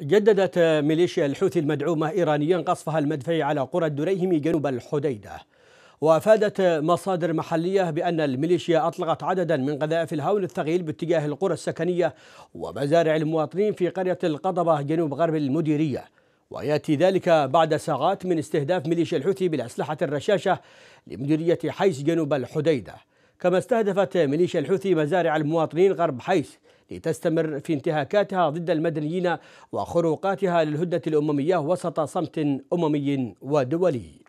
جددت ميليشيا الحوثي المدعومة إيرانيا قصفها المدفعي على قرى الدريهم جنوب الحديدة وأفادت مصادر محلية بأن الميليشيا أطلقت عددا من قذائف الهاون الثقيل باتجاه القرى السكنية ومزارع المواطنين في قرية القضبة جنوب غرب المديرية وياتي ذلك بعد ساعات من استهداف ميليشيا الحوثي بالاسلحه الرشاشه لمديريه حيس جنوب الحديده كما استهدفت ميليشيا الحوثي مزارع المواطنين غرب حيس لتستمر في انتهاكاتها ضد المدنيين وخروقاتها للهدنة الأممية وسط صمت أممي ودولي